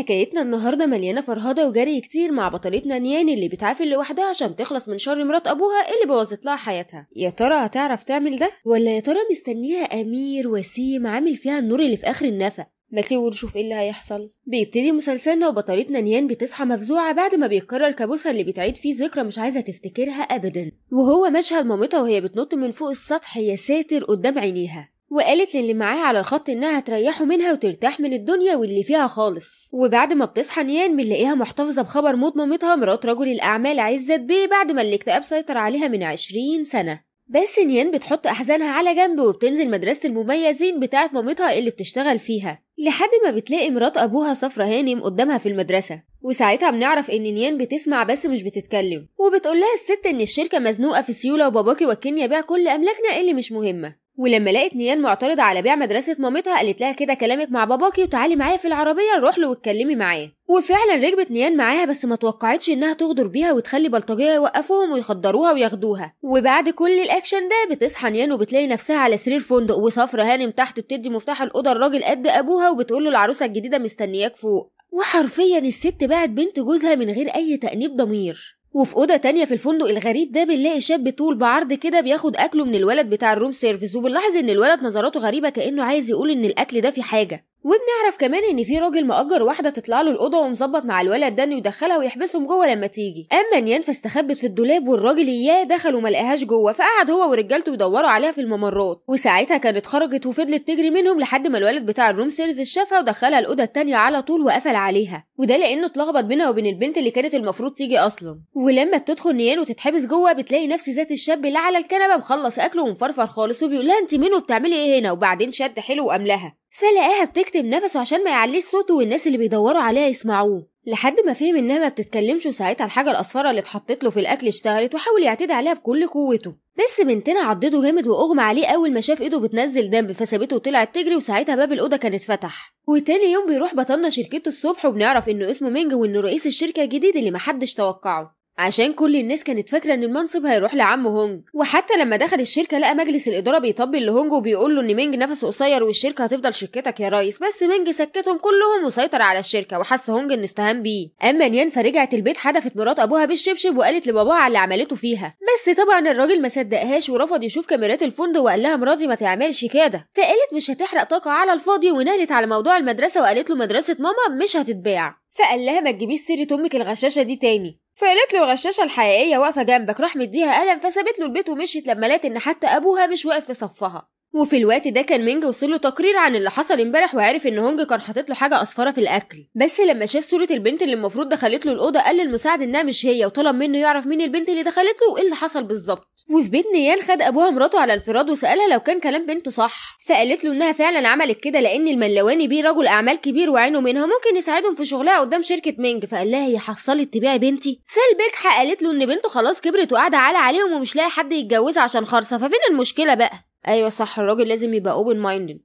حكايتنا النهارده مليانه فرهده وجري كتير مع بطلتنا نيان اللي بتعافر لوحدها عشان تخلص من شر مرات ابوها اللي بوظت لها حياتها يا ترى هتعرف تعمل ده ولا يا ترى مستنيها امير وسيم عامل فيها النور اللي في اخر النفق ما تيجي ونشوف ايه اللي هيحصل بيبتدي مسلسلنا وبطلتنا نيان بتصحى مفزوعة بعد ما بيتكرر كابوسها اللي بتعيد فيه ذكرى مش عايزة تفتكرها أبدا وهو مشهد مامتها وهي بتنط من فوق السطح يا ساتر قدام عينيها وقالت للي معاها على الخط انها تريحه منها وترتاح من الدنيا واللي فيها خالص وبعد ما بتصحى نيان بنلاقيها محتفظه بخبر موت مامتها مرات رجل الاعمال عزت بيه بعد ما الاكتئاب سيطر عليها من 20 سنه بس نيان بتحط احزانها على جنب وبتنزل مدرسه المميزين بتاعه مامتها اللي بتشتغل فيها لحد ما بتلاقي مرات ابوها صفرة هانم قدامها في المدرسه وساعتها بنعرف ان نيان بتسمع بس مش بتتكلم وبتقول لها الست ان الشركه مزنوقه في سيوله وباباكي وكلني ابيع كل املاكنا اللي مش مهمه ولما لقت نيان معترضة على بيع مدرسة مامتها قالت لها كده كلامك مع باباكي وتعالي معايا في العربية نروح له واتكلمي معاه وفعلا ركبت نيان معاها بس ما توقعتش انها تغدر بيها وتخلي بلطجية يوقفوهم ويخدروها وياخدوها وبعد كل الاكشن ده بتصحى نيان وبتلاقي نفسها على سرير فندق وصفرة هانم تحت بتدي مفتاح الأوضة الراجل قد أبوها وبتقول له العروسة الجديدة مستنياك فوق وحرفيا الست باعت بنت جوزها من غير أي تأنيب ضمير وفي اوضه تانية في الفندق الغريب ده بنلاقي شاب طول بعرض كده بياخد اكله من الولد بتاع الروم سيرفيس وبنلاحظ ان الولد نظراته غريبه كانه عايز يقول ان الاكل ده في حاجه وبنعرف كمان ان في راجل مأجر واحده تطلع له الاوضه ومظبط مع الولد ده انه يدخلها ويحبسهم جوه لما تيجي اما نيان فاستخبت في الدولاب والراجل اياه دخل وما لقاهاش جوه فقعد هو ورجالته يدوروا عليها في الممرات وساعتها كانت خرجت وفضلت تجري منهم لحد ما الولد بتاع الروم سيرفيس شافها ودخلها الاوضه التانية على طول وقفل عليها وده لانه اتلخبط بينها وبين البنت اللي كانت المفروض تيجي اصلا ولما بتدخل نيان وتتحبس جوه بتلاقي نفس ذات الشاب اللي على الكنبه مخلص اكله ومفرفر خالص وبيقول لها انت مين وبتعملي ايه هنا وبعدين شد حلو وأملها فلقاها بتكتم نفسه عشان ما يعليش صوته والناس اللي بيدوروا عليها يسمعوه لحد ما فهم انها ما بتتكلمش وساعتها الحاجه الأصفرة اللي اتحطت له في الاكل اشتغلت وحاول يعتدي عليها بكل قوته بس بنتنا عضته جامد واغمى عليه اول ما شاف ايده بتنزل دم فسابته وطلعت تجري وساعتها باب الاوضه كان اتفتح وتاني يوم بيروح بطلنا شركته الصبح وبنعرف انه اسمه مينج وانه رئيس الشركه الجديد اللي محدش توقعه عشان كل الناس كانت فاكرة إن المنصب هيروح لعم هونج وحتى لما دخل الشركة لقى مجلس الإدارة بيطبل لهونج وبيقول له إن مينج نفسه قصير والشركة هتفضل شركتك يا ريس بس مينج سكتهم كلهم وسيطر على الشركة وحس هونج إن استهان بيه أما نيان فرجعت البيت حدفت مرات أبوها بالشبشب وقالت لباباها على اللي عملته فيها بس طبعا الراجل ما صدقهاش ورفض يشوف كاميرات الفندق وقال لها مراتي ما تعملش كده فقالت مش هتحرق طاقة على الفاضي ونالت على موضوع المدرسة وقالت له مدرسة ماما مش هتتباع فقال لها ما تجيبيش سيرة امك الغشاشة دي تاني فقالت له الغشاشة الحقيقية واقفة جنبك راح مديها قلم فسابت له البيت ومشيت لما لقت إن حتى أبوها مش واقف في صفها وفي الوقت ده كان مينج وصله تقرير عن اللي حصل امبارح وعرف ان هونج كان حاطط له حاجه اصفره في الاكل بس لما شاف صوره البنت اللي المفروض دخلت له الاوضه قال للمساعد انها مش هي وطلب منه يعرف مين البنت اللي دخلت له وايه اللي حصل بالظبط وفي بيت نيان خد ابوها مراته على انفراد وسالها لو كان كلام بنته صح فقالت له انها فعلا عملت كده لان الملواني بيه رجل اعمال كبير وعينه منها ممكن يساعدهم في شغلها قدام شركه مينج فقال لها هي حصلت تبيع بنتي فالبكحه قالت له ان بنته خلاص كبرت وقاعده على عليهم ومش لاقي حد يتجوزها عشان خرصه ففين المشكله بقى ايوه صح الراجل لازم يبقى اوبن مايندد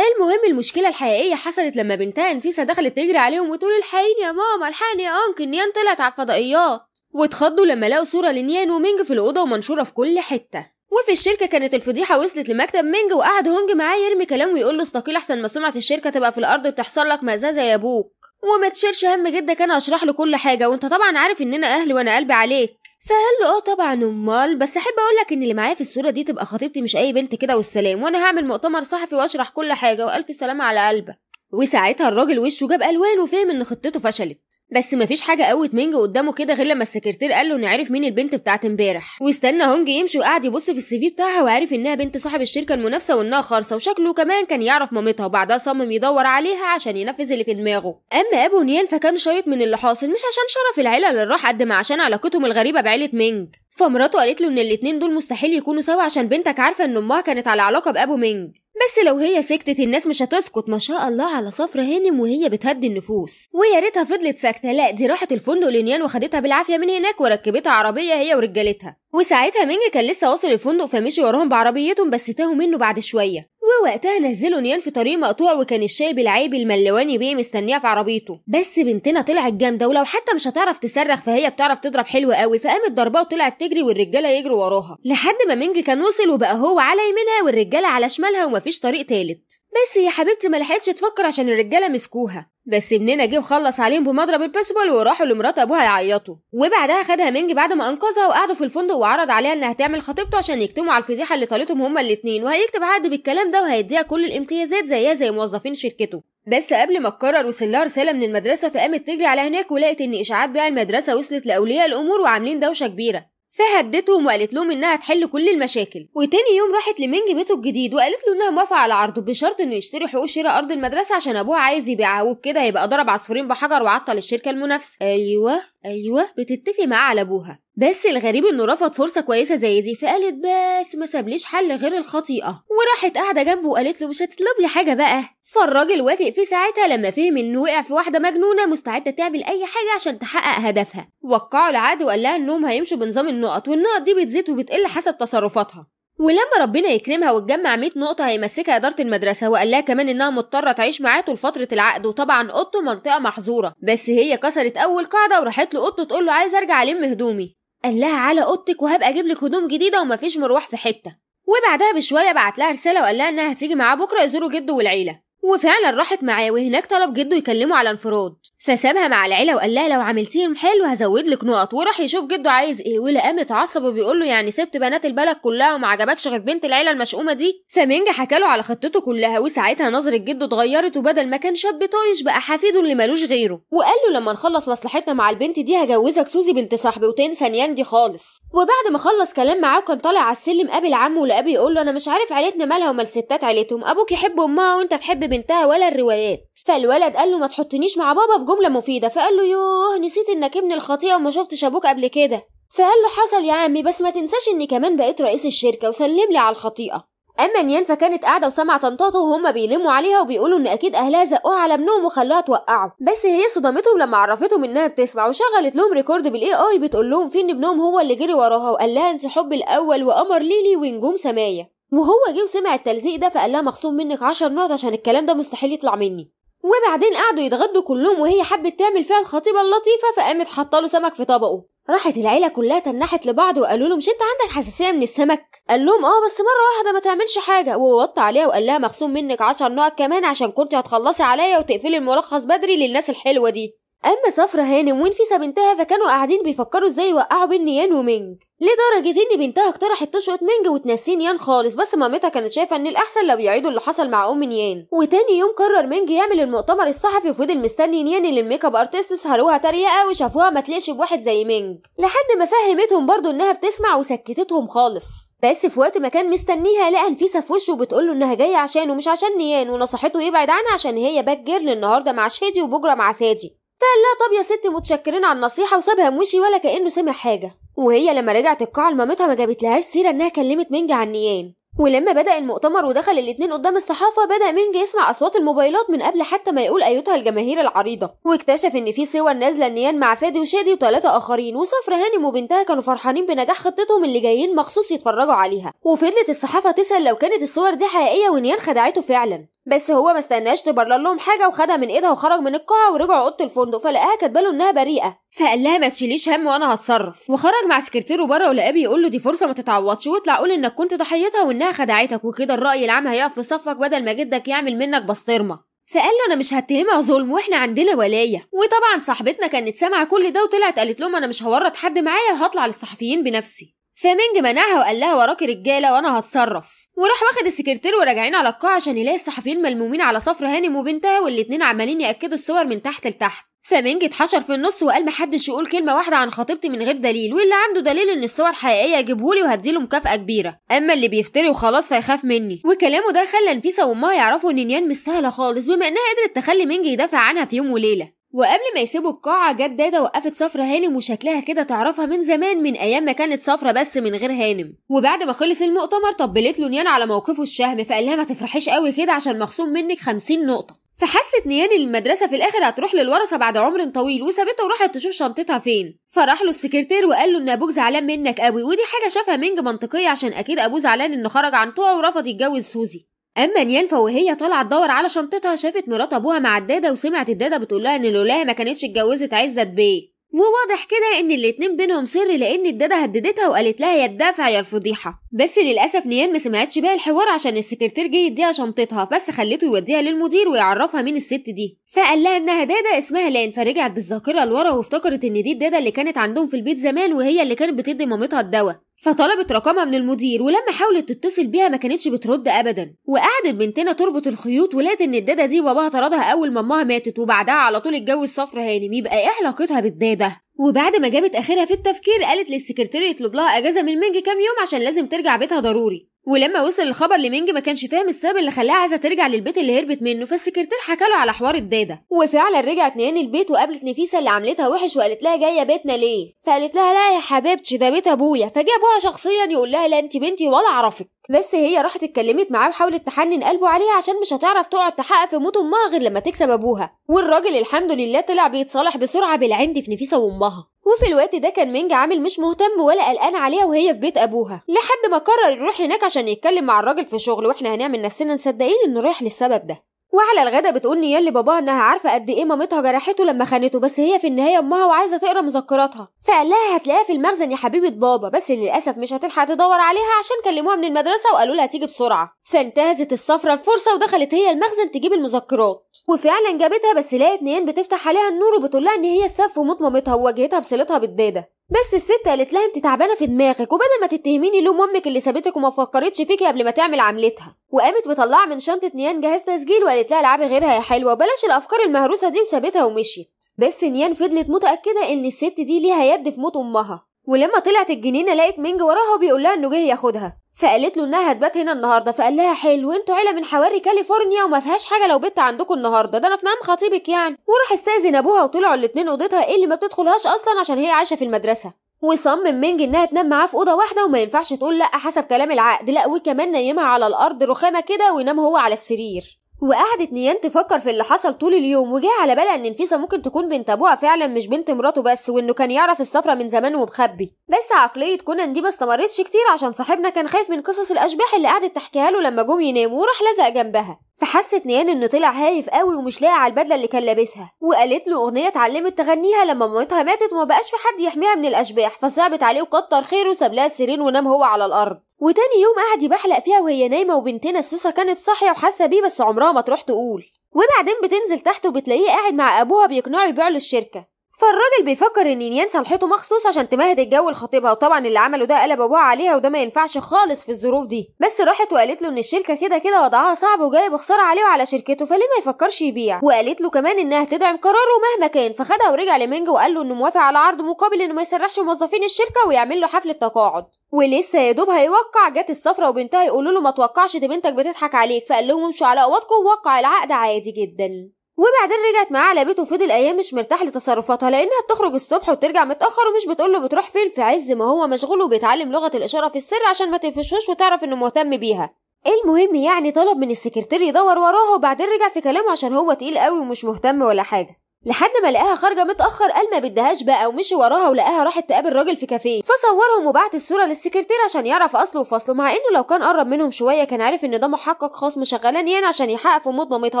المهم المشكلة الحقيقية حصلت لما بنتها أنفيسة دخلت تجري عليهم وتقول الحقيني يا ماما الحقني يا أنك نيان طلعت على الفضائيات واتخضوا لما لقوا صورة لنيان ومينج في الأوضة ومنشورة في كل حتة وفي الشركة كانت الفضيحة وصلت لمكتب مينج وقعد هونج معاه يرمي كلام ويقول له استقيل أحسن ما سمعة الشركة تبقى في الأرض وتحصل لك مزازة يا أبوك وما تشيلش هم جدك انا اشرح له كل حاجه وانت طبعا عارف اننا اهل وانا قلبي عليك فقال له اه طبعا امال بس احب اقول لك ان اللي معايا في الصوره دي تبقى خطيبتي مش اي بنت كده والسلام وانا هعمل مؤتمر صحفي واشرح كل حاجه والف سلامه على قلبك وساعتها الراجل وشه جاب الوان وفهم ان خطته فشلت بس مفيش حاجه قوت مينج قدامه كده غير لما السكرتير قال له انه عارف مين البنت بتاعت امبارح واستنى هونج يمشي وقعد يبص في السي في بتاعها وعارف انها بنت صاحب الشركه المنافسه وانها خارصه وشكله كمان كان يعرف مامتها وبعدها صمم يدور عليها عشان ينفذ اللي في دماغه اما ابو نيان فكان شايط من اللي حاصل مش عشان شرف العيله اللي راح قد ما عشان علاقتهم الغريبه بعيله مينج فمراته قالت له ان الاتنين دول مستحيل يكونوا سوا عشان بنتك عارفه ان امها كانت على علاقه بابو مينج بس لو هي سكتت الناس مش هتسكت ما شاء الله على صفرة هانم وهي بتهدي النفوس ويا ريتها فضلت ساكتة لا دي راحت الفندق لينيان وخدتها بالعافية من هناك وركبتها عربية هي ورجالتها وساعتها مينجا كان لسه واصل الفندق فمشي وراهم بعربيتهم بس تاهوا منه بعد شوية ووقتها نزلوا نيان في طريق مقطوع وكان الشايب العيب الملواني بيه مستنياه في عربيته بس بنتنا طلعت جامده ولو حتى مش هتعرف تصرخ فهي بتعرف تضرب حلو قوي فقامت ضرباه وطلعت تجري والرجاله يجروا وراها لحد ما مينج كان وصل وبقى هو على يمينها والرجاله على شمالها ومفيش طريق تالت بس يا حبيبتي ما لحقتش تفكر عشان الرجاله مسكوها بس ابننا جه وخلص عليهم بمضرب البيسبول وراحوا لمرات ابوها يعيطوا وبعدها خدها منج بعد ما انقذها وقعدوا في الفندق وعرض عليها انها تعمل خطيبته عشان يكتموا على الفضيحه اللي طالتهم هما الاتنين وهيكتب عقد بالكلام ده وهيديها كل الامتيازات زيها زي موظفين شركته بس قبل ما تقرر وصل لها رساله من المدرسه فقامت تجري على هناك ولقت ان اشاعات بيع المدرسه وصلت لاولياء الامور وعاملين دوشه كبيره فهدتهم وقالت لهم انها تحل كل المشاكل وتاني يوم راحت لمنج بيته الجديد وقالت له انها موافقه على عرضه بشرط انه يشتري حقوق شراء ارض المدرسه عشان ابوها عايز يبيعها وبكده هيبقى ضرب عصفورين بحجر وعطل الشركه المنافسه ايوه ايوه بتتفق معاه على ابوها بس الغريب انه رفض فرصه كويسه زي دي فقالت بس ما سابليش حل غير الخطيئه وراحت قاعده جنبه وقالت له مش هتطلب لي حاجه بقى فالراجل وافق في ساعتها لما فهم انه وقع في واحده مجنونه مستعده تعمل اي حاجه عشان تحقق هدفها وقعوا العقد وقال لها انهم هيمشوا بنظام النقط والنقط دي بتزيد وبتقل حسب تصرفاتها ولما ربنا يكرمها وتجمع 100 نقطة هيمسكها إدارة المدرسة وقال لها كمان إنها مضطرة تعيش معاه طول فترة العقد وطبعا أوضته منطقة محظورة بس هي كسرت أول قاعدة وراحت له أوضته تقول له عايزة أرجع ألم هدومي قال لها على أوضتك وهبقى أجيب لك هدوم جديدة ومفيش مروح في حتة وبعدها بشوية بعت لها رسالة وقال لها إنها هتيجي معاه بكرة يزوروا جده والعيلة وفعلا راحت معاه وهناك طلب جده يكلمه على انفراد فسابها مع العيله وقال لها لو عملتيهم حلو هزود لك نقط وراح يشوف جده عايز ايه ولا قام اتعصب وبيقول له يعني سبت بنات البلد كلها وما عجبكش غير بنت العيله المشؤومه دي فمنجا حكى له على خطته كلها وساعتها نظره جده اتغيرت وبدل ما كان شاب طايش بقى حفيده اللي ملوش غيره وقال له لما نخلص مصلحتنا مع البنت دي هجوزك سوزي بنت صاحبي وتنسى نيان دي خالص وبعد ما خلص كلام معاه كان طالع على السلم قابل عمه لابي يقول له انا مش عارف عيلتنا مالها ومال ستات عيلتهم ابوك يحب امها وانت تحب بنتها ولا الروايات فالولد قال له ما تحطنيش مع بابا في جملة مفيدة فقال له يوه نسيت انك ابن الخطيئة وما شفتش ابوك قبل كده فقال له حصل يا عمي بس ما تنساش اني كمان بقيت رئيس الشركة وسلم لي على الخطيئة اما نيان فكانت قاعدة وسمع طنطاته وهما بيلموا عليها وبيقولوا ان اكيد اهلها زقوها على ابنهم وخلوها توقعه بس هي صدمتهم لما عرفتهم انها بتسمع وشغلت لهم ريكورد بالاي اي بتقول لهم فين ابنهم هو اللي جري وراها وقال لها انت حب الاول وقمر ليلي ونجوم سمايا وهو جه وسمع التلزيق ده فقال لها مخصوم منك عشر نقط عشان الكلام ده مستحيل يطلع مني وبعدين قعدوا يتغدوا كلهم وهي حبت تعمل فيها الخطيبة اللطيفة فقامت حاطه له سمك في طبقه راحت العيلة كلها تنحت لبعض وقالوا له مش انت عندك حساسية من السمك؟ قال لهم اه بس مرة واحدة ما تعملش حاجة ووطى عليها وقال لها مخصوم منك عشر نقط كمان عشان كنت هتخلصي عليا وتقفلي الملخص بدري للناس الحلوة دي اما صفرة هانم ونفيسة بنتها فكانوا قاعدين بيفكروا ازاي يوقعوا بين نيان ومينج لدرجة ان بنتها اقترحت تشقط مينج وتنسي نيان خالص بس مامتها كانت شايفة ان الاحسن لو يعيدوا اللي حصل مع ام نيان وتاني يوم قرر مينج يعمل المؤتمر الصحفي وفضل مستني نيان اللي الميك اب ارتست سهروها تريقة وشافوها ما تليقش بواحد زي مينج لحد ما فهمتهم برضو انها بتسمع وسكتتهم خالص بس في وقت ما كان مستنيها لقى نفيسة في وشه بتقوله انها جاية عشانه مش عشان نيان ونصحته يبعد عنها عشان هي باك جيرل النهارده مع شادي وبكره مع فادي فقال لها طب يا ستي متشكرين على النصيحه وسابها مشي ولا كانه سمع حاجه وهي لما رجعت القاعه لمامتها ما جابت لهاش سيره انها كلمت منجي عن نيان ولما بدأ المؤتمر ودخل الاتنين قدام الصحافة بدأ منجي يسمع أصوات الموبايلات من قبل حتى ما يقول أيتها الجماهير العريضة واكتشف إن في صور نازلة نيان مع فادي وشادي وثلاثة آخرين وصفر هانم وبنتها كانوا فرحانين بنجاح خطتهم اللي جايين مخصوص يتفرجوا عليها وفضلت الصحافة تسأل لو كانت الصور دي حقيقية ونيان خدعته فعلا بس هو ما استناش تبرر لهم حاجه وخدها من ايدها وخرج من القاعه ورجعوا اوضه الفندق فلقاها كاتبه له انها بريئه فقال لها ما تشيليش هم وانا هتصرف وخرج مع سكرتيره بره ولقاه بيقول له دي فرصه ما تتعوضش واطلع قول انك كنت ضحيتها وانها خدعتك وكده الراي العام هيقف في صفك بدل ما جدك يعمل منك بسطرمه فقال له انا مش هتهمها ظلم واحنا عندنا ولايه وطبعا صاحبتنا كانت سامعه كل ده وطلعت قالت لهم انا مش هورط حد معايا وهطلع للصحفيين بنفسي فمنج منعها وقال لها وراكي رجاله وانا هتصرف وراح واخد السكرتير وراجعين على القاعه عشان يلاقي الصحفيين ملمومين على صفر هانم وبنتها والاتنين عمالين ياكدوا الصور من تحت لتحت فمنج اتحشر في النص وقال محدش يقول كلمه واحده عن خطيبتي من غير دليل واللي عنده دليل ان الصور حقيقيه جيبهولي وهديله مكافاه كبيره اما اللي بيفتري وخلاص فيخاف مني وكلامه ده خلى نفيسه وامها يعرفوا ان نيان مش سهله خالص بما انها قدرت تخلي منج يدافع عنها في يوم وليله وقبل ما يسيبوا القاعة جت دادا وقفت صفرة هانم وشكلها كده تعرفها من زمان من أيام ما كانت صفرة بس من غير هانم وبعد ما خلص المؤتمر طبلت له نيان على موقفه الشهم فقال لها ما تفرحيش قوي كده عشان مخصوم منك 50 نقطة فحست نيان المدرسة في الآخر هتروح للورثة بعد عمر طويل وسابته وراحت تشوف شنطتها فين فراح له السكرتير وقال له ان ابوك زعلان منك قوي ودي حاجه شافها منج منطقيه عشان اكيد ابوه زعلان انه خرج عن طوعه ورفض يتجوز سوزي اما نيانفا وهي طالعه تدور على شنطتها شافت مرات ابوها مع الداده وسمعت الداده بتقولها ان لولاها ما كانتش اتجوزت عزت بيه وواضح كده ان الاتنين بينهم سر لان الداده هددتها وقالت لها يا الدافع يا الفضيحه بس للاسف نيان ما سمعتش بقى الحوار عشان السكرتير جه يديها شنطتها بس خلته يوديها للمدير ويعرفها مين الست دي فقال لها انها داده اسمها لان فرجعت بالذاكره لورا وافتكرت ان دي الداده اللي كانت عندهم في البيت زمان وهي اللي كانت بتدي مامتها الدواء فطلبت رقمها من المدير ولما حاولت تتصل بيها ما كانتش بترد ابدا وقعدت بنتنا تربط الخيوط ولقت ان الداده دي باباها طردها اول ما امها ماتت وبعدها على طول اتجوز صفر هانم يبقى ايه علاقتها بالداده وبعد ما جابت اخرها في التفكير قالت للسكرتير يطلب لها اجازه من المنج كام يوم عشان لازم ترجع بيتها ضروري ولما وصل الخبر لمينج ما كانش فاهم السبب اللي خلاها عايزه ترجع للبيت اللي هربت منه فالسكرتير حكى له على حوار الداده وفعلا رجعت نيان البيت وقابلت نفيسه اللي عملتها وحش وقالت لها جايه بيتنا ليه فقالت لها لا يا حبيبتي ده بيت ابويا فجاء ابوها شخصيا يقول لها لا انت بنتي ولا اعرفك بس هي راحت اتكلمت معاه وحاولت تحنن قلبه عليها عشان مش هتعرف تقعد تحقق في موت امها غير لما تكسب ابوها والراجل الحمد لله طلع بيتصالح بسرعه بالعند في نفيسه وامها وفي الوقت ده كان مينج عامل مش مهتم ولا قلقان عليها وهي في بيت ابوها لحد ما قرر يروح هناك عشان يتكلم مع الراجل في شغل واحنا هنعمل نفسنا مصدقين انه رايح للسبب ده وعلى الغدا بتقول نيال لباباها انها عارفه قد ايه مامتها جرحته لما خانته بس هي في النهايه امها وعايزه تقرا مذكراتها فقال لها هتلاقيها في المخزن يا حبيبه بابا بس للاسف مش هتلحق تدور عليها عشان كلموها من المدرسه وقالوا لها تيجي بسرعه فانتهزت السفره الفرصه ودخلت هي المخزن تجيب المذكرات وفعلا جابتها بس لقيت نيان بتفتح عليها النور وبتقول لها ان هي السف في موت مامتها وواجهتها بصلتها بالداده بس الست قالت لها انت تعبانه في دماغك وبدل ما تتهميني لوم امك اللي سابتك وما فكرتش فيكي قبل ما تعمل عملتها وقامت مطلعه من شنطه نيان جهاز تسجيل وقالت لها العبي غيرها يا حلوه بلاش الافكار المهروسه دي وسابتها ومشيت بس نيان فضلت متاكده ان الست دي ليها يد في موت امها ولما طلعت الجنينه لقت مينج وراها بيقول لها انه جه ياخدها فقالت له انها هتبات هنا النهارده فقال لها حلو انتوا عيله من حواري كاليفورنيا وما فيهاش حاجه لو بت عندكم النهارده ده انا في مقام خطيبك يعني وراح استاذن ابوها وطلعوا الاتنين اوضتها إيه اللي ما بتدخلهاش اصلا عشان هي عايشه في المدرسه وصمم منج انها تنام معاه في اوضه واحده وما ينفعش تقول لا حسب كلام العقد لا وكمان نايمها على الارض رخامه كده وينام هو على السرير وقعدت نيان تفكر في اللي حصل طول اليوم وجاء على بالها ان نفيسه ممكن تكون بنت ابوها فعلا مش بنت مراته بس وانه كان يعرف السفره من زمان ومخبي بس عقليه كونان دي ما استمرتش كتير عشان صاحبنا كان خايف من قصص الاشباح اللي قعدت تحكيها له لما جم يناموا وراح لزق جنبها فحست نيان انه طلع هايف قوي ومش لاقي على البدله اللي كان لابسها وقالت له اغنيه اتعلمت تغنيها لما مامتها ماتت وما بقاش في حد يحميها من الاشباح فصعبت عليه وكتر خيره وساب لها السرير ونام هو على الارض وتاني يوم قعد يبحلق فيها وهي نايمه وبنتنا السوسه كانت صاحيه وحاسه بيه بس عمرها ما تروح تقول وبعدين بتنزل تحت وبتلاقيه قاعد مع ابوها بيقنعه يبيع له الشركه فالراجل بيفكر ان ينسى الحيطه مخصوص عشان تمهد الجو لخطيبها وطبعا اللي عمله ده قلب ابوها عليها وده ما ينفعش خالص في الظروف دي بس راحت وقالت له ان الشركه كده كده وضعها صعب وجايب خساره عليه وعلى شركته فليه ما يفكرش يبيع وقالت له كمان انها تدعم قراره مهما كان فخدها ورجع لمينج وقال له انه موافق على عرض مقابل انه ما يسرحش موظفين الشركه ويعمل له حفله تقاعد ولسه يا دوب هيوقع جت السفره وبنتها يقولوا له ما توقعش دي بنتك بتضحك عليك فقال لهم امشوا على اوضكم ووقع العقد عادي جدا وبعدين رجعت معاه على بيته وفضل ايام مش مرتاح لتصرفاتها لانها بتخرج الصبح وترجع متاخر ومش بتقوله بتروح فين في عز ما هو مشغول وبيتعلم لغه الاشاره في السر عشان ما تنفشوش وتعرف انه مهتم بيها المهم يعني طلب من السكرتير يدور وراها وبعدين رجع في كلامه عشان هو تقيل قوي ومش مهتم ولا حاجه لحد ما لقاها خارجه متاخر قال ما بدهاش بقى ومشي وراها ولقاها راحت تقابل راجل في كافيه فصورهم وبعت الصوره للسكرتير عشان يعرف اصله وفصله مع انه لو كان قرب منهم شويه كان عارف ان ده محقق خاص مشغلاه نيان عشان يحقق في موت مامتها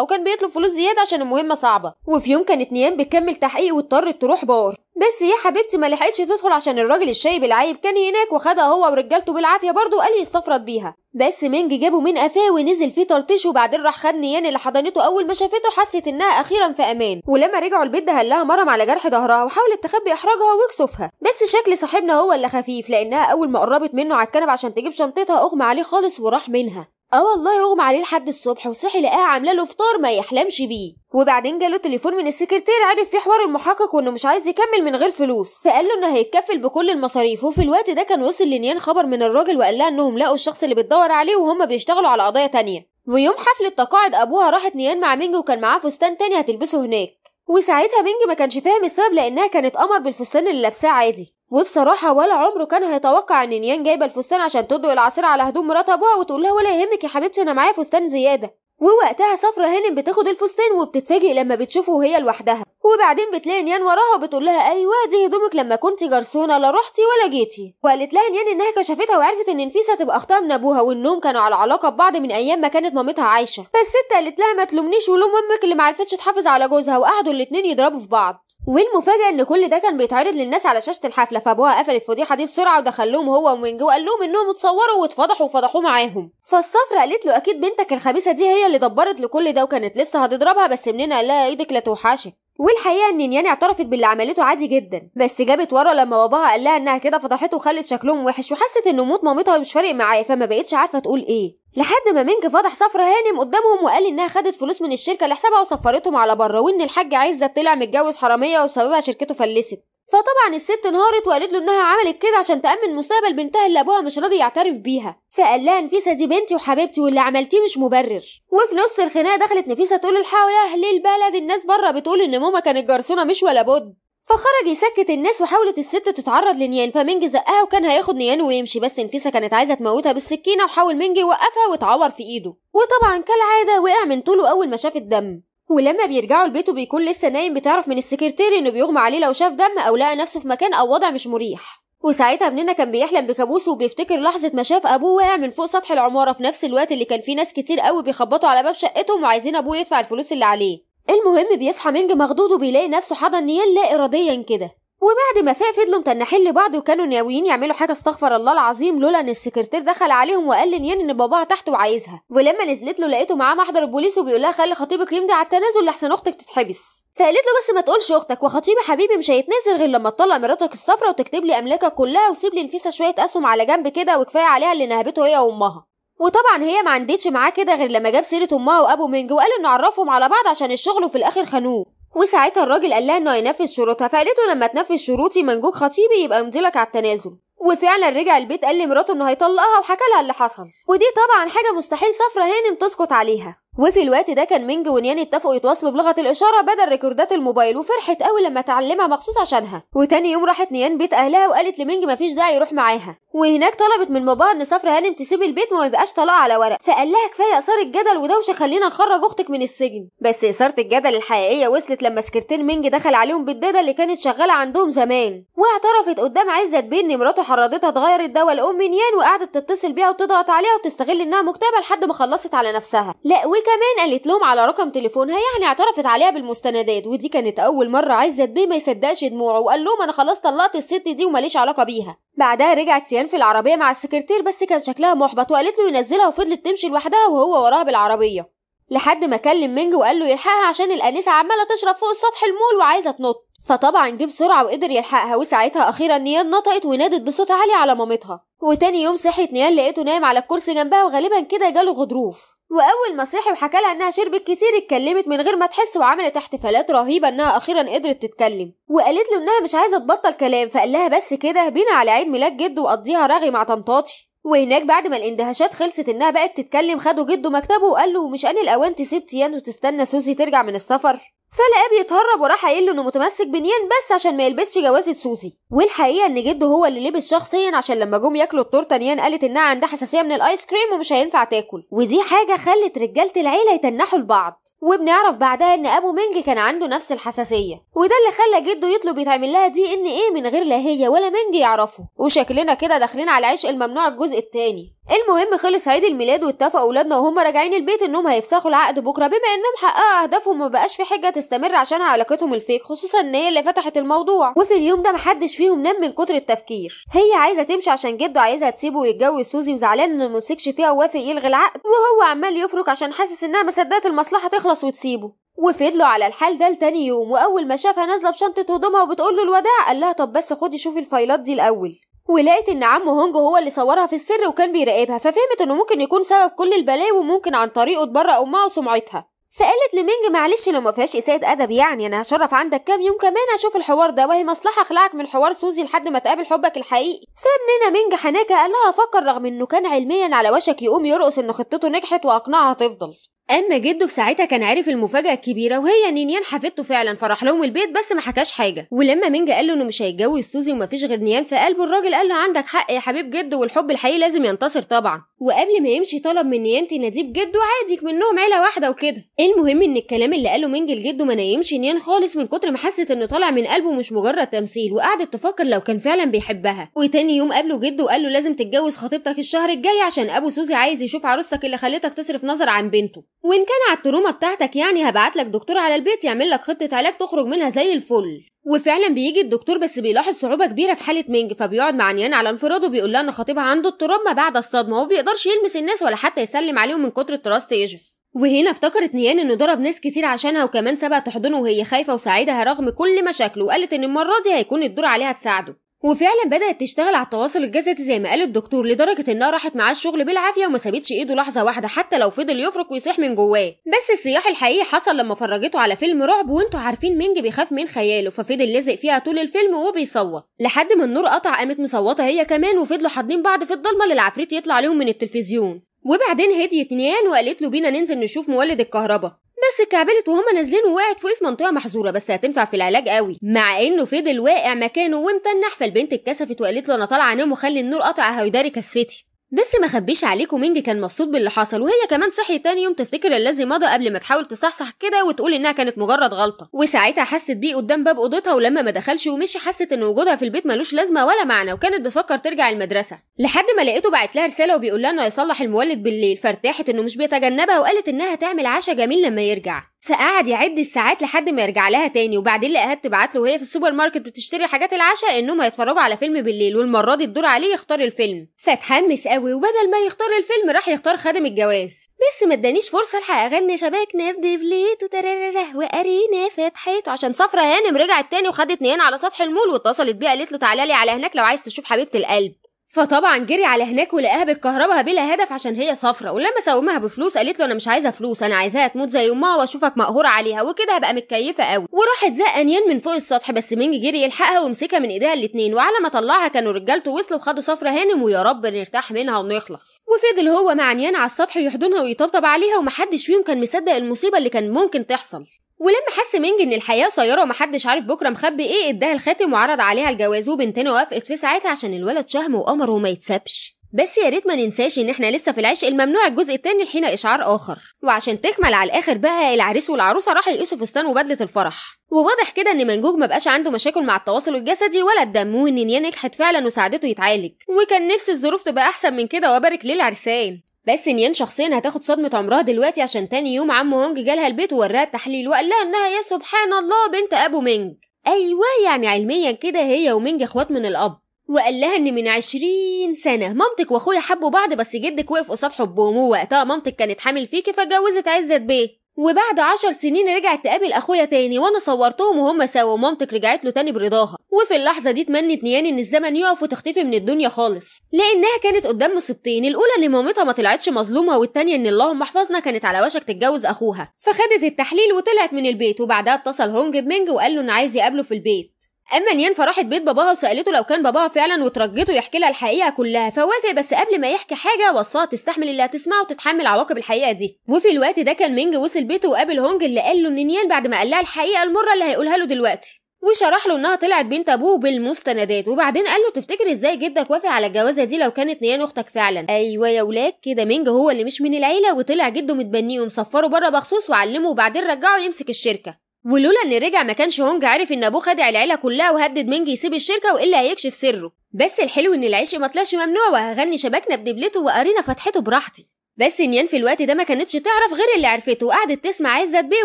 وكان بيطلب فلوس زياده عشان المهمه صعبه وفي يوم كانت نيان بتكمل تحقيق واضطرت تروح بار بس يا حبيبتي ما لحقتش تدخل عشان الراجل الشايب العيب كان هناك وخدها هو ورجالته بالعافيه برضه وقال يستفرد بيها بس منج جابه من قفاه ونزل فيه طرطش وبعدين راح خد نيان اللي حضنته اول ما شافته حست انها اخيرا في امان ولما رجعوا البيت لها مرم على جرح ظهرها وحاولت تخبي احراجها وكسوفها بس شكل صاحبنا هو اللي خفيف لانها اول ما قربت منه على الكنب عشان تجيب شنطتها اغمى عليه خالص وراح منها اه والله اغمى عليه لحد الصبح وصحي لقاها عامله له فطار ما يحلمش بيه وبعدين جاله تليفون من السكرتير عرف فيه حوار المحقق وانه مش عايز يكمل من غير فلوس فقال له انه هيتكفل بكل المصاريف وفي الوقت ده كان وصل لنيان خبر من الراجل وقال لها انهم لقوا الشخص اللي بتدور عليه وهم بيشتغلوا على قضايا تانية ويوم حفلة التقاعد ابوها راحت نيان مع مينجي وكان معاه فستان تاني هتلبسه هناك وساعتها مينج ما كانش فاهم السبب لانها كانت قمر بالفستان اللي لابساه عادي وبصراحة ولا عمره كان هيتوقع ان نيان جايبة الفستان عشان تدق العصير على هدوم مرات ابوها وتقول لها ولا يهمك يا حبيبتي انا معايا فستان زيادة ووقتها صفرة هانم بتاخد الفستان وبتتفاجئ لما بتشوفه وهي لوحدها وبعدين بتلاقي نيان وراها بتقول لها ايوه دي هدومك لما كنتي جرسونه لا رحتي ولا جيتي وقالت لها نيان انها كشفتها وعرفت ان نفيسه تبقى اختها من ابوها وانهم كانوا على علاقه ببعض من ايام ما كانت مامتها عايشه فالست قالت لها ما تلومنيش ولوم امك اللي ما عرفتش تحافظ على جوزها وقعدوا الاتنين يضربوا في بعض والمفاجاه ان كل ده كان بيتعرض للناس على شاشه الحفله فابوها قفل الفضيحه دي بسرعه ودخل لهم هو ومنج وقال لهم انهم اتصوروا واتفضحوا وفضحوه معاهم فالصفرة قالت له اكيد بنتك الخبيثه دي هي اللي دبرت لكل ده وكانت لسه هتضربها بس منين قال لها ايدك لا توحشك والحقيقه ان نيان اعترفت باللي عملته عادي جدا بس جابت ورا لما باباها قال لها انها كده فضحته وخلت شكلهم وحش وحست ان موت مامتها مش فارق معايا فما بقتش عارفه تقول ايه لحد ما منك فضح صفرة هانم قدامهم وقال انها خدت فلوس من الشركه لحسابها وسفرتهم على بره وان الحاج عزت طلع متجوز حراميه وسببها شركته فلست فطبعا الست انهارت وقالت له انها عملت كده عشان تامن مستقبل بنتها اللي ابوها مش راضي يعترف بيها فقال لها نفيسه دي بنتي وحبيبتي واللي عملتيه مش مبرر وفي نص الخناقه دخلت نفيسه تقول الحقوا يا اهل البلد الناس بره بتقول ان ماما كانت جرسونه مش ولا بد فخرج يسكت الناس وحاولت الست تتعرض لنيان فمنجي زقها وكان هياخد نيان ويمشي بس نفيسة كانت عايزة تموتها بالسكينة وحاول منجي يوقفها واتعور في ايده وطبعا كالعادة وقع من طوله أول ما شاف الدم ولما بيرجعوا البيت وبيكون لسه نايم بتعرف من السكرتير انه بيغمى عليه لو شاف دم او لقى نفسه في مكان او وضع مش مريح وساعتها ابننا كان بيحلم بكابوس وبيفتكر لحظة ما شاف أبوه واقع من فوق سطح العمارة في نفس الوقت اللي كان فيه ناس كتير قوي بيخبطوا على باب شقتهم وعايزين أبوه يدفع الفلوس اللي عليه المهم بيصحى منج مخضوض وبيلاقي نفسه حضن نيال لا إراديا كده وبعد ما فاق فضلوا متنحين لبعض وكانوا ناويين يعملوا حاجه استغفر الله العظيم لولا ان السكرتير دخل عليهم وقال لنيان ان باباها تحت وعايزها ولما نزلت له لقيته معاه محضر البوليس وبيقول لها خلي خطيبك يمضي على التنازل لحسن اختك تتحبس فقالت له بس ما تقولش اختك وخطيبي حبيبي مش هيتنازل غير لما تطلع مراتك الصفرا وتكتب لي املاكك كلها وسيب لي نفيسه شويه اسهم على جنب كده وكفايه عليها اللي نهبته هي وامها وطبعا هي ما عندتش معاه كده غير لما جاب سيره امها وابو منج وقالوا انه عرفهم على بعض عشان الشغل وفي الاخر خانوه وساعتها الراجل قال لها انه هينفذ شروطها فقالت له لما تنفذ شروطي منجوك خطيبي يبقى يمضي لك على التنازل وفعلا رجع البيت قال لمراته انه هيطلقها وحكى لها اللي حصل ودي طبعا حاجه مستحيل صفرا هانم تسكت عليها وفي الوقت ده كان مينج ونيان اتفقوا يتواصلوا بلغه الاشاره بدل ريكوردات الموبايل وفرحت قوي لما اتعلمها مخصوص عشانها وتاني يوم راحت نيان بيت اهلها وقالت لمينج مفيش داعي يروح معاها وهناك طلبت من باباها ان سفره هانم تسيب البيت وما يبقاش طالعه على ورق فقال لها كفايه اثار الجدل ودوشه خلينا نخرج اختك من السجن بس اثاره الجدل الحقيقيه وصلت لما سكرتير مينج دخل عليهم بالداده اللي كانت شغاله عندهم زمان واعترفت قدام عزت بان ان مراته حرضتها تغير الدواء لام نيان وقعدت تتصل بيها وتضغط عليها وتستغل انها مكتئبه لحد ما خلصت على نفسها لا كمان قالت لهم على رقم تليفونها يعني اعترفت عليها بالمستندات ودي كانت اول مره عزت بيه ما يصدقش دموعه وقال لهم انا خلاص طلعت الست دي وماليش علاقه بيها بعدها رجعت تيان في العربيه مع السكرتير بس كان شكلها محبط وقالت له ينزلها وفضلت تمشي لوحدها وهو وراها بالعربيه لحد ما كلم مينج وقال له يلحقها عشان الانسه عماله تشرب فوق سطح المول وعايزه تنط فطبعا جه بسرعه وقدر يلحقها وساعتها اخيرا نيان نطقت ونادت بصوت عالي على مامتها وتاني يوم صحيت نيال لقيته نايم على الكرسي جنبها وغالبا كده جاله غضروف واول ما صحي وحكى لها انها شربت كتير اتكلمت من غير ما تحس وعملت احتفالات رهيبه انها اخيرا قدرت تتكلم وقالت له انها مش عايزه تبطل كلام فقال لها بس كده بينا على عيد ميلاد جد وقضيها رغي مع طنطاتي وهناك بعد ما الاندهاشات خلصت انها بقت تتكلم خدوا جده مكتبه وقال له مش انا الاوان تسيب تيان وتستنى سوزي ترجع من السفر فلقاه بيتهرب وراح قايل له انه متمسك بنيان بس عشان ما يلبسش جوازه سوسي والحقيقه ان جده هو اللي لبس شخصيا عشان لما جم ياكلوا التورته نيان قالت انها عندها حساسيه من الايس كريم ومش هينفع تاكل ودي حاجه خلت رجاله العيله يتنحوا لبعض وبنعرف بعدها ان ابو منج كان عنده نفس الحساسيه وده اللي خلى جده يطلب يتعمل لها دي ان ايه من غير لا هي ولا منج يعرفه وشكلنا كده داخلين على العشق الممنوع الجزء الثاني المهم خلص عيد الميلاد واتفقوا اولادنا وهم راجعين البيت انهم هيفسخوا العقد بكره بما انهم حققوا اهدافهم ومبقاش في حجة تستمر عشان علاقتهم الفيك خصوصا ان هي اللي فتحت الموضوع وفي اليوم ده محدش فيهم نام من كتر التفكير هي عايزه تمشي عشان جده عايزها تسيبه ويتجوز سوزي وزعلان انه ممسكش فيها ووافق يلغي العقد وهو عمال يفرك عشان حاسس انها ما صدقت المصلحه تخلص وتسيبه وفضلوا على الحال ده لتاني يوم واول ما شافها نازله بشنطه هدومها وبتقول له الوداع قال لها طب بس خدي شوفي الفايلات دي الاول ولقت ان عمه هونج هو اللي صورها في السر وكان بيراقبها ففهمت انه ممكن يكون سبب كل البلاوي وممكن عن طريقه تبرأ امها وسمعتها فقالت لمينج معلش لو ما فيهاش اساءة ادب يعني انا هشرف عندك كام يوم كمان اشوف الحوار ده وهي مصلحة اخلعك من حوار سوزي لحد ما تقابل حبك الحقيقي فابننا مينج حناكه قال لها فكر رغم انه كان علميا على وشك يقوم يرقص انه خطته نجحت واقنعها تفضل اما جده في ساعتها كان عارف المفاجاه الكبيره وهي نينيان حفيدته فعلا فراح لهم البيت بس ما حكاش حاجه ولما مينجا قال له انه مش هيتجوز سوزي ومفيش غير نيان في قلبه الراجل قال له عندك حق يا حبيب جد والحب الحقيقي لازم ينتصر طبعا وقبل ما يمشي طلب من نيان تناديه بجده عادي منهم عيله واحده وكده المهم ان الكلام اللي قاله مينجا لجده ما نايمش نيان خالص من كتر ما حست انه طالع من قلبه مش مجرد تمثيل وقعدت تفكر لو كان فعلا بيحبها وتاني يوم قابله جده وقال له لازم تتجوز خطيبتك الشهر الجاي عشان ابو سوزي عايز يشوف عروستك اللي خليتك تصرف نظر عن بنته وان كان على التروما بتاعتك يعني هبعتلك دكتور على البيت يعمل لك خطه علاج تخرج منها زي الفل وفعلا بيجي الدكتور بس بيلاحظ صعوبه كبيره في حاله مينج فبيقعد مع نيان على انفراده وبيقول لها ان خطيبها عنده اضطراب ما بعد الصدمه وبيقدرش يلمس الناس ولا حتى يسلم عليهم من كتر التراست تيجس وهنا افتكرت نيان انه ضرب ناس كتير عشانها وكمان سبق تحضنه وهي خايفه وسعيده رغم كل مشاكله وقالت ان المره دي هيكون الدور عليها تساعده وفعلا بدات تشتغل على التواصل الجسدي زي ما قال الدكتور لدرجه انها راحت معاه الشغل بالعافيه وما سابتش ايده لحظه واحده حتى لو فضل يفرك ويصيح من جواه بس الصياح الحقيقي حصل لما فرجته على فيلم رعب وانتوا عارفين مينج بيخاف من خياله ففضل لازق فيها طول الفيلم وبيصوت لحد ما النور قطع قامت مصوته هي كمان وفضلوا حاضنين بعض في الضلمه للعفريت يطلع لهم من التلفزيون وبعدين هديت نيان وقالت له بينا ننزل نشوف مولد الكهرباء بس اتكعبلت وهما نازلين ووقعت فوقيه في منطقه محظوره بس هتنفع في العلاج قوي مع انه فضل واقع مكانه ومتنح فالبنت اتكسفت وقالت له انا طالعه انام وخلي النور قطع هيداري كسفتي بس ما خبيش عليكم مينج كان مبسوط باللي حصل وهي كمان صحي تاني يوم تفتكر الذي مضى قبل ما تحاول تصحصح كده وتقول انها كانت مجرد غلطه وساعتها حست بيه قدام باب اوضتها ولما ما دخلش ومشي حست ان وجودها في البيت ملوش لازمه ولا معنى وكانت بتفكر ترجع المدرسه لحد ما لقيته بعت لها رساله وبيقول لها انه يصلح المولد بالليل فارتاحت انه مش بيتجنبها وقالت انها تعمل عشاء جميل لما يرجع فقعد يعد الساعات لحد ما يرجع لها تاني وبعدين لقاها تبعت له وهي في السوبر ماركت بتشتري حاجات العشاء انهم هيتفرجوا على فيلم بالليل والمره دي الدور عليه يختار الفيلم فاتحمس قوي وبدل ما يختار الفيلم راح يختار خادم الجواز بس ما ادانيش فرصه الحق اغني شباك في ديفليت وترره وارينا فتحيته عشان صفرة هانم رجعت تاني وخدت نيان على سطح المول واتصلت بيه قالت له تعالى لي على هناك لو عايز تشوف حبيبه القلب فطبعا جري على هناك ولقاها بالكهرباء بلا هدف عشان هي صفرة ولما سومها بفلوس قالت له انا مش عايزه فلوس انا عايزاها تموت زي امها واشوفك مقهور عليها وكده هبقى متكيفه قوي وراحت زق انيان من فوق السطح بس مينج جري يلحقها ومسكها من ايديها الاتنين وعلى ما طلعها كانوا رجالته وصلوا وخدوا صفرة هانم ويا رب نرتاح منها ونخلص وفضل هو مع انيان على السطح يحضنها ويطبطب عليها ومحدش فيهم كان مصدق المصيبه اللي كان ممكن تحصل ولما حس مينج ان الحياه قصيره ومحدش عارف بكره مخبي ايه اداها الخاتم وعرض عليها الجواز وبنتنا وافقت في ساعتها عشان الولد شهم وقمر وما يتسابش بس يا ريت ما ننساش ان احنا لسه في العشق الممنوع الجزء التاني الحين اشعار اخر وعشان تكمل على الاخر بقى العريس والعروسه راحوا يقيسوا فستان وبدله الفرح وواضح كده ان منجوج ما بقاش عنده مشاكل مع التواصل الجسدي ولا الدم وان نيا نجحت فعلا وساعدته يتعالج وكان نفس الظروف تبقى احسن من كده وابارك للعرسان بس نيان شخصيا هتاخد صدمه عمرها دلوقتي عشان تاني يوم عم هونج جالها البيت ووراها التحليل وقال لها انها يا سبحان الله بنت ابو مينج ايوه يعني علميا كده هي ومينج اخوات من الاب وقال لها ان من عشرين سنة مامتك واخويا حبوا بعض بس جدك وقف قصاد حبهم ووقتها مامتك كانت حامل فيكي فجوزت عزت بيه وبعد عشر سنين رجعت تقابل اخويا تاني وانا صورتهم وهم سوا ومامتك رجعت له تاني برضاها وفي اللحظه دي تمنيت نياني ان الزمن يقف وتختفي من الدنيا خالص لانها كانت قدام مصيبتين الاولى ان مامتها ما طلعتش مظلومه والتانيه ان اللهم احفظنا كانت على وشك تتجوز اخوها فخدت التحليل وطلعت من البيت وبعدها اتصل هونج بمينج وقال له انه عايز يقابله في البيت اما نيان فراحت بيت باباها وسألته لو كان باباها فعلا وترجته يحكي لها الحقيقة كلها فوافق بس قبل ما يحكي حاجة وصاها تستحمل اللي هتسمعه وتتحمل عواقب الحقيقة دي وفي الوقت ده كان مينج وصل بيته وقابل هونج اللي قال له إن نيان بعد ما قال لها الحقيقة المرة اللي هيقولها له دلوقتي وشرح له انها طلعت بنت ابوه بالمستندات وبعدين قال له تفتكر ازاي جدك وافق على الجوازه دي لو كانت نيان اختك فعلا ايوه يا ولاد كده مينج هو اللي مش من العيله وطلع جده متبنيه ومصفره بره بخصوص وعلمه وبعدين رجعه يمسك الشركه ولولا ان رجع ما كانش هونج عارف ان ابوه خدع العيله كلها وهدد منجي يسيب الشركه والا هيكشف سره بس الحلو ان العشق ما طلعش ممنوع وهغني شبكنا بدبلته وقرينا فتحته براحتي بس نيان في الوقت ده ما كانتش تعرف غير اللي عرفته وقعدت تسمع عزت بيه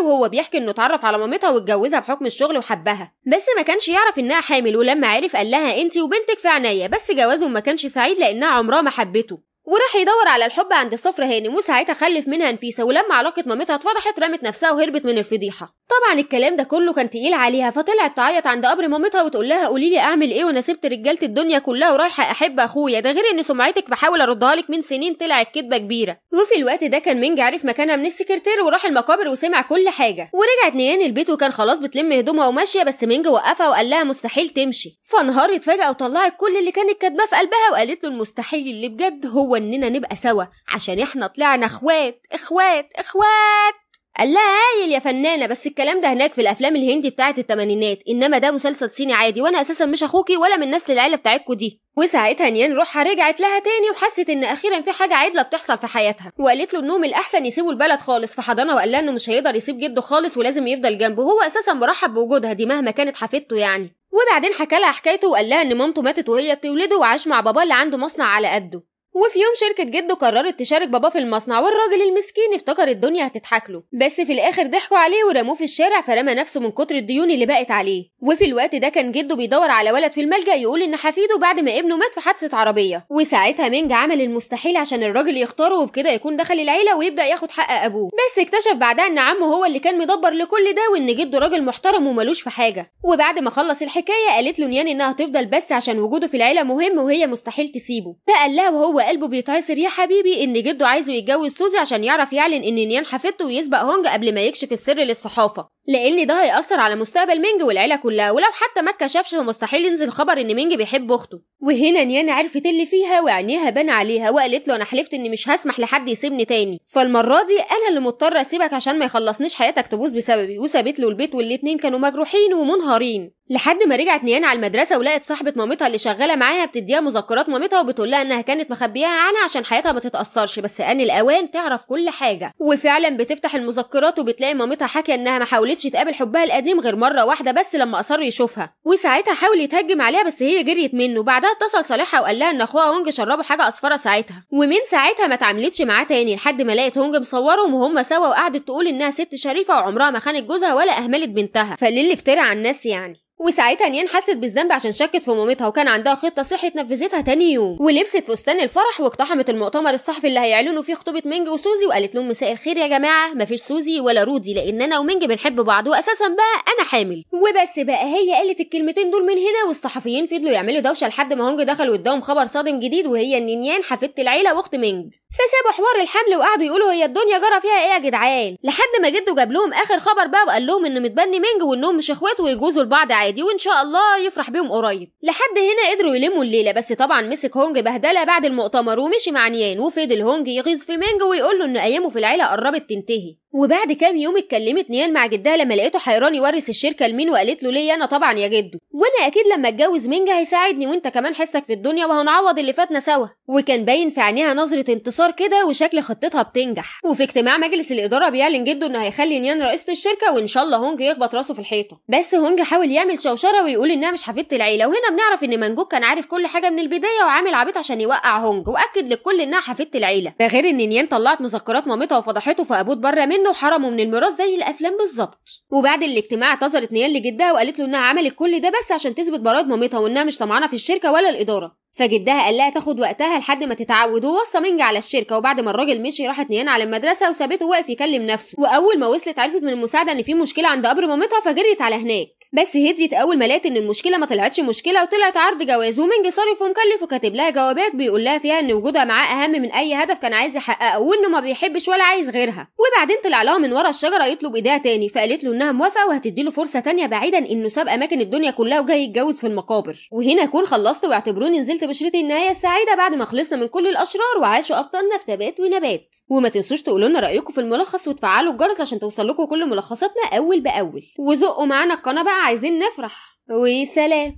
وهو بيحكي انه اتعرف على مامتها واتجوزها بحكم الشغل وحبها بس ما كانش يعرف انها حامل ولما عرف قال لها انتي وبنتك في عناية بس جوازهم ما كانش سعيد لانها عمرها ما حبته وراح يدور على الحب عند صفر هاني وساعتها خلف منها نفيسه ولما علاقه مامتها اتفضحت رمت نفسها وهربت من الفضيحه طبعا الكلام ده كله كان تقيل عليها فطلعت تعيط عند قبر مامتها وتقول لها قولي لي اعمل ايه وانا سبت رجاله الدنيا كلها ورايحه احب اخويا ده غير ان سمعتك بحاول اردها لك من سنين طلعت كدبه كبيره وفي الوقت ده كان منج عارف مكانها من السكرتير وراح المقابر وسمع كل حاجه ورجعت نيان البيت وكان خلاص بتلم هدومها وماشيه بس منج وقفها وقال لها مستحيل تمشي فانهارت فجاه وطلعت كل اللي كانت كاتباه في قلبها وقالت له المستحيل اللي بجد هو اننا نبقى سوا عشان احنا طلعنا اخوات اخوات اخوات قال لها هايل يا فنانة بس الكلام ده هناك في الأفلام الهندي بتاعة التمانينات إنما ده مسلسل صيني عادي وأنا أساسا مش أخوكي ولا من نسل العيلة بتاعتكوا دي وساعتها نيان روحها رجعت لها تاني وحست إن أخيرا في حاجة عدلة بتحصل في حياتها وقالت له إنهم الأحسن يسيبوا البلد خالص فحضنها وقال لها إنه مش هيقدر يسيب جده خالص ولازم يفضل جنبه هو أساسا مرحب بوجودها دي مهما كانت حفيدته يعني وبعدين حكى لها حكايته وقال لها ان مامته ماتت وهي بتولده وعاش مع باباه اللي عنده مصنع على قده وفي يوم شركة جده قررت تشارك باباه في المصنع والراجل المسكين افتكر الدنيا هتضحك له بس في الآخر ضحكوا عليه ورموه في الشارع فرمى نفسه من كتر الديون اللي بقت عليه وفي الوقت ده كان جده بيدور على ولد في الملجأ يقول إن حفيده بعد ما ابنه مات في حادثة عربية وساعتها مينج عمل المستحيل عشان الراجل يختاره وبكده يكون دخل العيلة ويبدأ ياخد حق أبوه بس اكتشف بعدها إن عمه هو اللي كان مدبر لكل ده وإن جده راجل محترم وملوش في حاجة وبعد ما خلص الحكاية قالت له نيان إنها تفضل بس عشان وجوده في العيلة مهم وهي مستحيل تسيبه فقال لها وهو وقلبه بيتعصر يا حبيبي ان جده عايزه يتجوز سوزي عشان يعرف يعلن ان نيان حفيدته ويسبق هونج قبل ما يكشف السر للصحافه لان ده هيأثر على مستقبل مينج والعيله كلها ولو حتى ما اتكشفش فمستحيل ينزل خبر ان مينج بيحب اخته وهنا نيانا عرفت اللي فيها وعينيها بان عليها وقالت له انا حلفت اني مش هسمح لحد يسيبني تاني فالمره دي انا اللي مضطره اسيبك عشان ما يخلصنيش حياتك تبوظ بسببي وسابت له البيت والاتنين كانوا مجروحين ومنهارين لحد ما رجعت نيانا على المدرسه ولقت صاحبه مامتها اللي شغاله معاها بتديها مذكرات مامتها وبتقول لها انها كانت مخبياها عنها عشان حياتها ما تتاثرش بس ان الاوان تعرف كل حاجه وفعلا بتفتح المذكرات وبتلاقي مامتها حكي انها ما قدرتش تقابل حبها القديم غير مرة واحدة بس لما أصر يشوفها وساعتها حاول يتهجم عليها بس هي جريت منه بعدها اتصل صالحها وقال لها إن أخوها هونج شربه حاجة أصفرة ساعتها ومن ساعتها ما اتعاملتش معاه تاني لحد ما لقت هونج مصورهم وهم سوا وقعدت تقول إنها ست شريفة وعمرها ما خانت جوزها ولا أهملت بنتها فاللي افترى على الناس يعني وساعتها نيان حست بالذنب عشان شكت في مامتها وكان عندها خطه صحي تنفذتها تاني يوم ولبست فستان الفرح واقتحمت المؤتمر الصحفي اللي هيعلنوا فيه خطوبه مينج وسوزي وقالت لهم مساء الخير يا جماعه مفيش سوزي ولا رودي لان انا ومينج بنحب بعض واساسا بقى انا حامل وبس بقى هي قالت الكلمتين دول من هنا والصحفيين فضلوا يعملوا دوشه لحد ما هونج دخل واداهم خبر صادم جديد وهي ان نيان حفيده العيله واخت مينج فسابوا حوار الحمل وقعدوا يقولوا هي الدنيا جرى فيها ايه يا جدعان لحد ما جده جاب لهم اخر خبر بقى وقال لهم ان متبني مينج وانهم مش اخوات ويجوزوا لبعض عادي وان شاء الله يفرح بيهم قريب لحد هنا قدروا يلموا الليله بس طبعا مسك هونج بهدله بعد المؤتمر ومشي مع نيان وفضل هونج يغيظ في مينج ويقول له ان ايامه في العيله قربت تنتهي وبعد كام يوم اتكلمت نيان مع جدها لما لقيته حيران يورث الشركه لمين وقالت له ليا انا طبعا يا جدو وانا اكيد لما اتجوز منجا هيساعدني وانت كمان حسك في الدنيا وهنعوض اللي فاتنا سوا وكان باين في عينيها نظره انتصار كده وشكل خطتها بتنجح وفي اجتماع مجلس الاداره بيعلن جدو انه هيخلي نيان رئيسه الشركه وان شاء الله هونج يخبط راسه في الحيطه بس هونج حاول يعمل شوشره ويقول انها مش حفيده العيله وهنا بنعرف ان منجوك كان عارف كل حاجه من البدايه وعامل عبيط عشان يوقع هونج واكد للكل انها حفيده العيله ده غير ان نيان طلعت مذكرات مامتها وفضحته فابوت بره منه منه وحرمه من الميراث زي الافلام بالظبط وبعد الاجتماع اعتذرت نيال لجدها وقالت له انها عملت كل ده بس عشان تثبت براءه مامتها وانها مش طمعانه في الشركه ولا الاداره فجدها قال لها تاخد وقتها لحد ما تتعود ووصى منج على الشركه وبعد ما الراجل مشي راحت نيان على المدرسه وسابته واقف يكلم نفسه واول ما وصلت عرفت من المساعده ان في مشكله عند قبر مامتها فجريت على هناك بس هديت اول ما لقت ان المشكله ما طلعتش مشكله وطلعت عرض جواز ومنجي صارف ومكلف وكاتب لها جوابات بيقول لها فيها ان وجودها معاه اهم من اي هدف كان عايز يحققه وانه ما بيحبش ولا عايز غيرها وبعدين طلع لها من ورا الشجره يطلب ايديها تاني فقالت له انها موافقه وهتديله فرصه تانيه بعيدا انه ساب اماكن الدنيا كلها وجاي يتجوز في المقابر وهنا اكون خلصت واعتبروني نزلت بداية بشرتي النهاية السعيدة بعد ما خلصنا من كل الأشرار وعاشوا أبطالنا في تبات ونبات وما تنسوش تقولوا لنا رأيكم في الملخص وتفعلوا الجرس عشان توصل لكم كل ملخصاتنا أول بأول وزقوا معانا القناة بقى عايزين نفرح وسلام